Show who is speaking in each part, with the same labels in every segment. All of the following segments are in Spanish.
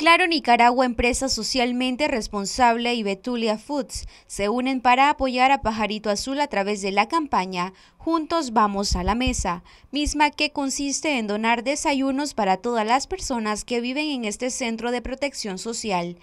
Speaker 1: Claro Nicaragua, empresa socialmente responsable y Betulia Foods se unen para apoyar a Pajarito Azul a través de la campaña Juntos vamos a la mesa, misma que consiste en donar desayunos para todas las personas que viven en este centro de protección social.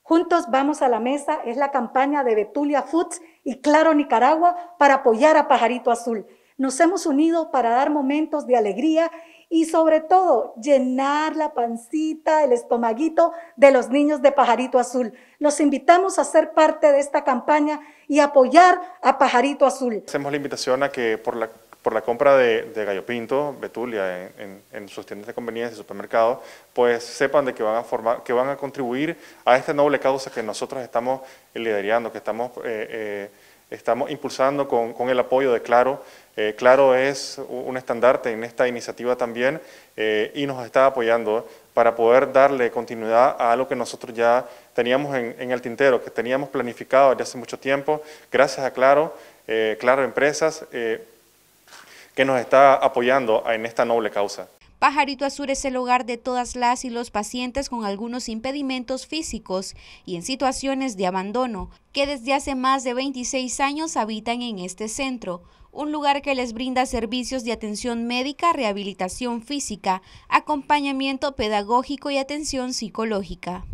Speaker 2: Juntos vamos a la mesa es la campaña de Betulia Foods y Claro Nicaragua para apoyar a Pajarito Azul. Nos hemos unido para dar momentos de alegría y sobre todo llenar la pancita, el estomaguito de los niños de Pajarito Azul. Los invitamos a ser parte de esta campaña y apoyar
Speaker 3: a Pajarito Azul. Hacemos la invitación a que por la, por la compra de, Gallo Pinto, Betulia, en, sus tiendas de conveniencia y supermercados, pues sepan de que van a formar, que van a contribuir a esta noble causa que nosotros estamos liderando, que estamos, eh, eh, estamos impulsando con, con el apoyo de Claro, eh, claro, es un estandarte en esta iniciativa también eh, y nos está apoyando para poder darle continuidad a algo que nosotros ya teníamos en, el tintero, que teníamos planificado desde hace mucho tiempo, gracias a Claro, eh, Claro Empresas, que nos está apoyando en esta noble causa.
Speaker 1: Pajarito Azul es el hogar de todas las y los pacientes con algunos impedimentos físicos y en situaciones de abandono, que desde hace más de 26 años habitan en este centro, un lugar que les brinda servicios de atención médica, rehabilitación física, acompañamiento pedagógico y atención psicológica.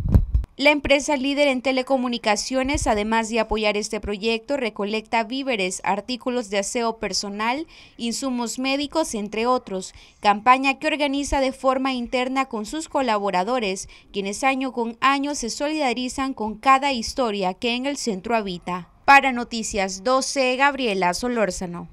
Speaker 1: La empresa líder en telecomunicaciones, además de apoyar este proyecto, recolecta víveres, artículos de aseo personal, insumos médicos, entre otros, campaña que organiza de forma interna con sus colaboradores, quienes año con año se solidarizan con cada historia que en el centro habita. Para Noticias 12, Gabriela Solórzano.